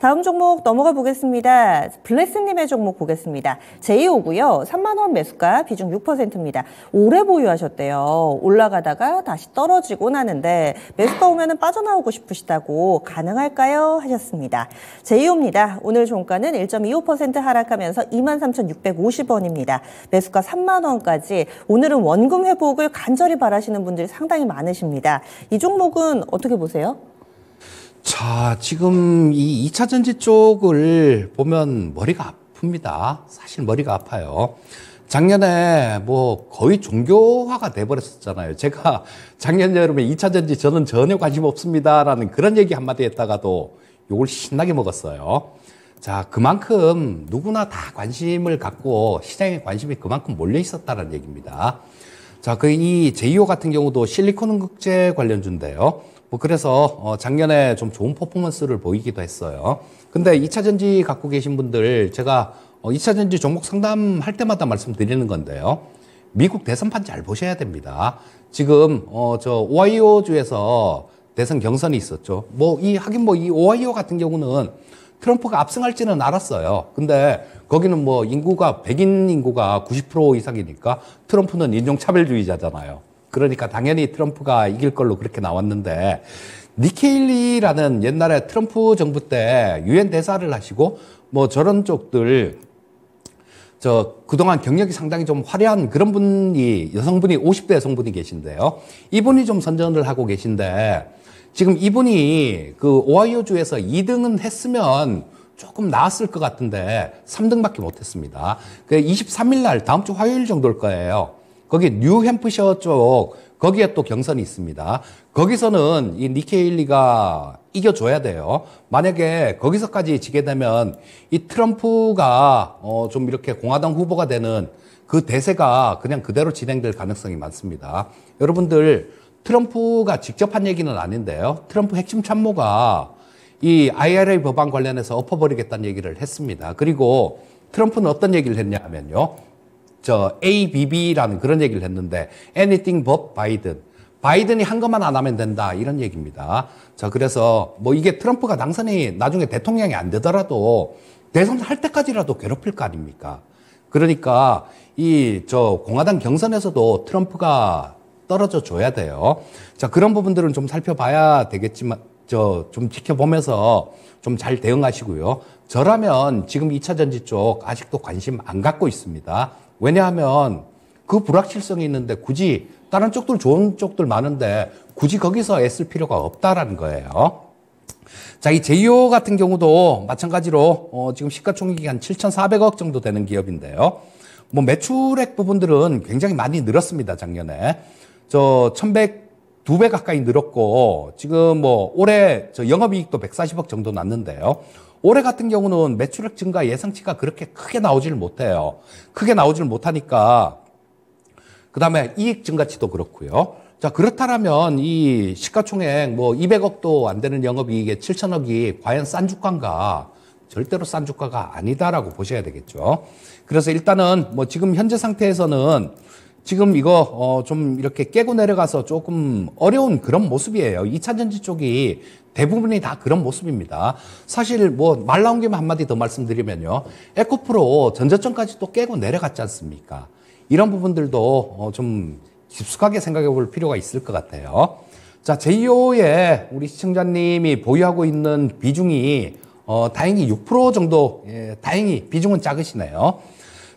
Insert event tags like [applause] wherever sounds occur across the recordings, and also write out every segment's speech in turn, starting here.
다음 종목 넘어가 보겠습니다. 블레스님의 종목 보겠습니다. 제이오고요 3만원 매수가 비중 6%입니다. 오래 보유하셨대요. 올라가다가 다시 떨어지고나는데 매수가 오면 은 빠져나오고 싶으시다고 가능할까요? 하셨습니다. 제이호입니다 오늘 종가는 1.25% 하락하면서 23,650원입니다. 매수가 3만원까지 오늘은 원금 회복을 간절히 바라시는 분들이 상당히 많으십니다. 이 종목은 어떻게 보세요? 자, 지금 이 2차 전지 쪽을 보면 머리가 아픕니다. 사실 머리가 아파요. 작년에 뭐 거의 종교화가 돼버렸었잖아요. 제가 [laughs] 작년 여름에 2차 전지 저는 전혀 관심 없습니다라는 그런 얘기 한마디 했다가도 욕을 신나게 먹었어요. 자, 그만큼 누구나 다 관심을 갖고 시장에 관심이 그만큼 몰려 있었다는 얘기입니다. 자, 그 이 제이오 같은 경우도 실리콘 응극제 관련주인데요. 뭐 그래서 어, 작년에 좀 좋은 퍼포먼스를 보이기도 했어요. 근데 2차 전지 갖고 계신 분들 제가 2차 어, 전지 종목 상담할 때마다 말씀드리는 건데요. 미국 대선판 잘 보셔야 됩니다. 지금 어저 오하이오 주에서 대선 경선이 있었죠. 뭐이 하긴 뭐이 오하이오 같은 경우는 트럼프가 압승할지는 알았어요. 근데 거기는 뭐 인구가 백인 인구가 90% 이상이니까 트럼프는 인종차별주의자잖아요. 그러니까 당연히 트럼프가 이길 걸로 그렇게 나왔는데 니케일리라는 옛날에 트럼프 정부 때 유엔 대사를 하시고 뭐 저런 쪽들 저 그동안 경력이 상당히 좀 화려한 그런 분이 여성분이 50대 여성분이 계신데요. 이분이 좀 선전을 하고 계신데 지금 이분이 그 오하이오 주에서 2등은 했으면 조금 나았을 것 같은데 3등밖에 못 했습니다. 그 23일 날 다음 주 화요일 정도일 거예요. 거기 뉴햄프셔 쪽 거기에 또 경선이 있습니다. 거기서는 이 니케일리가 이겨줘야 돼요. 만약에 거기서까지 지게 되면 이 트럼프가 어좀 이렇게 공화당 후보가 되는 그 대세가 그냥 그대로 진행될 가능성이 많습니다. 여러분들 트럼프가 직접 한 얘기는 아닌데요. 트럼프 핵심 참모가 이 IRA 법안 관련해서 엎어버리겠다는 얘기를 했습니다. 그리고 트럼프는 어떤 얘기를 했냐 하면요. 저 ABB라는 그런 얘기를 했는데 anything but 바이든. 바이든이 한 것만 안 하면 된다 이런 얘기입니다. 자 그래서 뭐 이게 트럼프가 당선이 나중에 대통령이 안 되더라도 대선 할 때까지라도 괴롭힐 거 아닙니까? 그러니까 이 저 공화당 경선에서도 트럼프가 떨어져 줘야 돼요. 자 그런 부분들은 좀 살펴봐야 되겠지만 저 좀 지켜보면서 좀 잘 대응하시고요. 저라면 지금 2차 전지 쪽 아직도 관심 안 갖고 있습니다. 왜냐하면 그 불확실성이 있는데 굳이 다른 쪽들 좋은 쪽들 많은데 굳이 거기서 애쓸 필요가 없다라는 거예요. 자, 이 제이오 같은 경우도 마찬가지로 어, 지금 시가총액이 한 7,400억 정도 되는 기업인데요. 뭐 매출액 부분들은 굉장히 많이 늘었습니다, 작년에. 저 1,100, 2배 가까이 늘었고 지금 뭐 올해 저 영업이익도 140억 정도 났는데요. 올해 같은 경우는 매출액 증가 예상치가 그렇게 크게 나오질 못해요. 크게 나오질 못하니까 그 다음에 이익 증가치도 그렇고요. 자 그렇다면 라이 시가총액 뭐 200억도 안 되는 영업이익에 7천억이 과연 싼 주가인가? 절대로 싼 주가가 아니다라고 보셔야 되겠죠. 그래서 일단은 뭐 지금 현재 상태에서는 지금 이거 어좀 이렇게 깨고 내려가서 조금 어려운 그런 모습이에요. 2차 전지 쪽이 대부분이 다 그런 모습입니다. 사실 뭐 말 나온 김에 한마디 더 말씀드리면요. 에코프로 전저점까지 또 깨고 내려갔지 않습니까? 이런 부분들도 어좀 깊숙하게 생각해 볼 필요가 있을 것 같아요. 자, j o 의 우리 시청자님이 보유하고 있는 비중이 어, 다행히 6% 정도, 예, 다행히 비중은 작으시네요.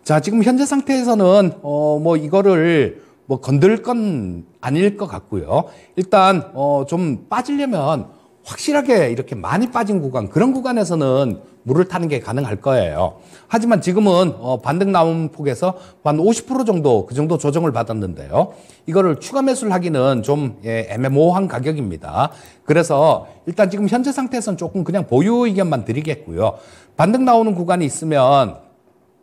자, 지금 현재 상태에서는 어, 뭐 이거를 뭐 건들 건 아닐 것 같고요. 일단 어, 좀 빠지려면 확실하게 이렇게 많이 빠진 구간 그런 구간에서는 물을 타는 게 가능할 거예요. 하지만 지금은 어, 반등 나온 폭에서 한 50% 정도 그 정도 조정을 받았는데요. 이거를 추가 매수를 하기는 좀 예, 애매모호한 가격입니다. 그래서 일단 지금 현재 상태에서는 조금 그냥 보유 의견만 드리겠고요. 반등 나오는 구간이 있으면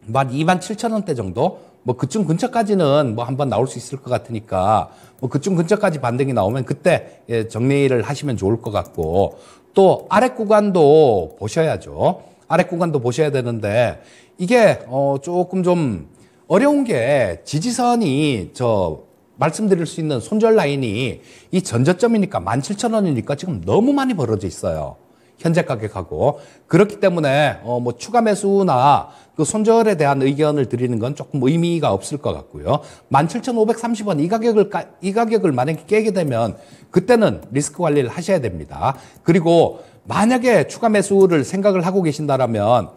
뭐한 2만 7천 원대 정도? 뭐 그쯤 근처까지는 뭐 한번 나올 수 있을 것 같으니까 뭐 그쯤 근처까지 반등이 나오면 그때 예, 정리를 하시면 좋을 것 같고 또 아래 구간도 보셔야죠. 아래 구간도 보셔야 되는데 이게 어 조금 좀 어려운 게 지지선이 저 말씀드릴 수 있는 손절 라인이 이 전저점이니까 17,000원이니까 지금 너무 많이 벌어져 있어요. 현재 가격하고 그렇기 때문에 어뭐 추가 매수나 그 손절에 대한 의견을 드리는 건 조금 의미가 없을 것 같고요. 17,530원 이 가격을 이 가격을 만약에 깨게 되면 그때는 리스크 관리를 하셔야 됩니다. 그리고 만약에 추가 매수를 생각을 하고 계신다라면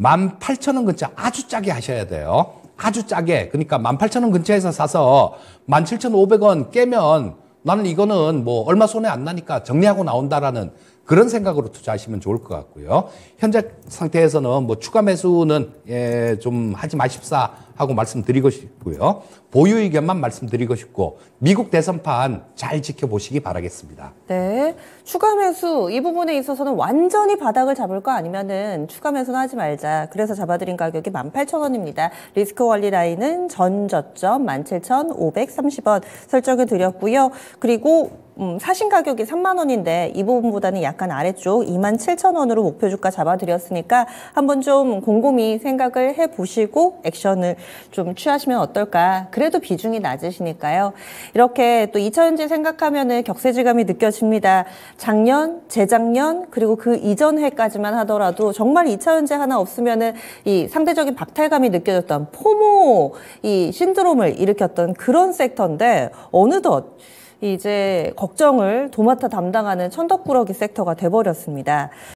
18,000원 근처 아주 짜게 하셔야 돼요. 아주 짜게. 그러니까 18,000원 근처에서 사서 17,500원 깨면 나는 이거는 뭐 얼마 손해 안 나니까 정리하고 나온다라는 그런 생각으로 투자하시면 좋을 것 같고요. 현재 상태에서는 뭐 추가 매수는 예, 좀 하지 마십사 하고 말씀드리고 싶고요. 보유 의견만 말씀드리고 싶고 미국 대선판 잘 지켜보시기 바라겠습니다. 네. 추가 매수 이 부분에 있어서는 완전히 바닥을 잡을 거 아니면은 추가 매수는 하지 말자. 그래서 잡아드린 가격이 18,000원입니다. 리스크 원리 라인은 전저점 17,530원 설정을 드렸고요. 그리고 음, 사신 가격이 3만 원인데 이 부분보다는 약간 아래쪽 2만 7천 원으로 목표 주가 잡아드렸으니까 한번 좀 곰곰이 생각을 해보시고 액션을 좀 취하시면 어떨까. 그래도 비중이 낮으시니까요. 이렇게 또2차현지 생각하면은 격세지감이 느껴집니다. 작년, 재작년 그리고 그 이전 해까지만 하더라도 정말 2차현지 하나 없으면은 이 상대적인 박탈감이 느껴졌던 포모 이 신드롬을 일으켰던 그런 섹터인데 어느덧 이제 걱정을 도맡아 담당하는 천덕꾸러기 섹터가 돼버렸습니다.